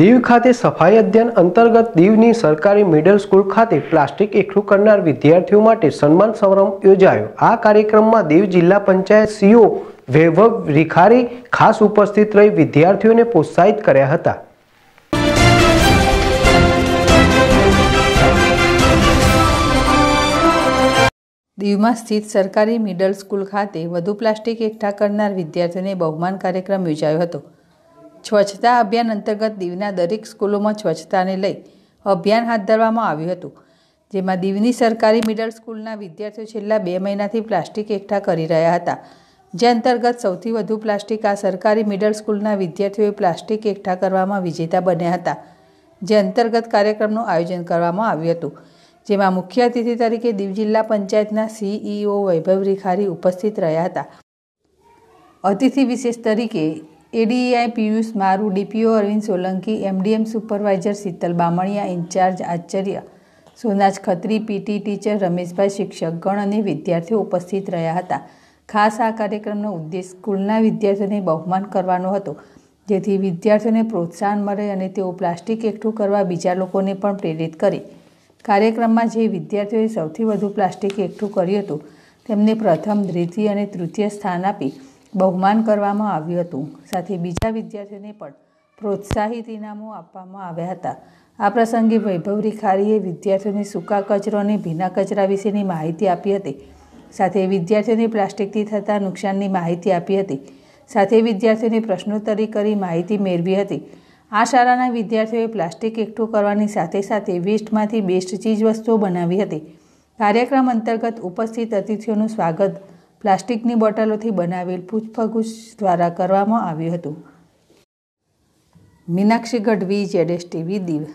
દીવ ખાતે સફાઈ અધ્યયન અંતર્ગત દીવની સરકારી મિડલ સ્કૂલ ખાતે પ્લાસ્ટિક એકઠું કરનાર વિદ્યાર્થીઓ માટે સન્માન સમારંભ યોજાયો આ કાર્યક્રમમાં દીવ જિલ્લા પંચાયત સીઓ વૈભવ રિખારી ખાસ ઉપસ્થિત રહી વિદ્યાર્થીઓને પ્રોત્સાહિત કર્યા હતા દીવમાં સ્થિત સરકારી મિડલ સ્કૂલ ખાતે વધુ પ્લાસ્ટિક એકઠા કરનાર વિદ્યાર્થીઓને બહુમાન કાર્યક્રમ યોજાયો હતો સ્વચ્છતા અભિયાન અંતર્ગત દીવના દરેક સ્કૂલોમાં સ્વચ્છતાને લઈ અભિયાન હાથ ધરવામાં આવ્યું હતું જેમાં દીવની સરકારી મિડલ સ્કૂલના વિદ્યાર્થીઓ છેલ્લા બે મહિનાથી પ્લાસ્ટિક એકઠા કરી રહ્યા હતા જે અંતર્ગત સૌથી વધુ પ્લાસ્ટિક આ સરકારી મિડલ સ્કૂલના વિદ્યાર્થીઓએ પ્લાસ્ટિક એકઠા કરવામાં વિજેતા બન્યા હતા જે અંતર્ગત કાર્યક્રમનું આયોજન કરવામાં આવ્યું હતું જેમાં મુખ્ય અતિથિ તરીકે દીવ જિલ્લા પંચાયતના સીઈઓ e વૈભવ રિખારી ઉપસ્થિત રહ્યા હતા અતિથિ વિશેષ તરીકે એડીઆઈ પિયુષ મારું DPO Arvind Solanki MDM supervisor Sheetal Bamaniya incharge આચાર્ય સોનાજ ખત્રી પીટી ટીચર રમેશભાઈ શિક્ષકગણ અને વિદ્યાર્થીઓ ઉપસ્થિત રહ્યા હતા ખાસ આ કાર્યક્રમનો ઉદ્દેશ સ્કૂલના વિદ્યાર્થીઓને બહુમાન કરવાનો હતો જેથી વિદ્યાર્થીઓને પ્રોત્સાહન મળે અને તેઓ પ્લાસ્ટિક એકઠું કરવા બીજા લોકોને પણ પ્રેરિત કરે કાર્યક્રમમાં જે વિદ્યાર્થીઓએ સૌથી વધુ પ્લાસ્ટિક એકઠું કર્યું હતું તેમને પ્રથમ દ્વિતીય અને તૃતીય સ્થાન આપી બહુમાન કરવામાં આવ્યું હતું સાથે બીજા વિદ્યાર્થીને પણ પ્રોત્સાહિત ઇનામો આપવામાં આવ્યા હતા આ પ્રસંગે વૈભવ ખારીએ વિદ્યાર્થીઓને સૂકા કચરો અને ભીના કચરા વિશેની માહિતી આપી હતી સાથે વિદ્યાર્થીઓને પ્લાસ્ટિકથી થતા નુકસાનની માહિતી આપી હતી સાથે વિદ્યાર્થીઓને પ્રશ્નોત્તરી કરી માહિતી મેળવી હતી આ શાળાના વિદ્યાર્થીઓએ પ્લાસ્ટિક એકઠું કરવાની સાથે સાથે વેસ્ટમાંથી બેસ્ટ ચીજ વસ્તુઓ બનાવી હતી કાર્યક્રમ અંતર્ગત ઉપસ્થિત અતિથિઓનું સ્વાગત પ્લાસ્ટિકની બોટલોથી બનાવેલ પૂછપરછ દ્વારા કરવામાં આવ્યું હતું મીનાક્ષી ગઢવી જેડેશ ટીવી દીવ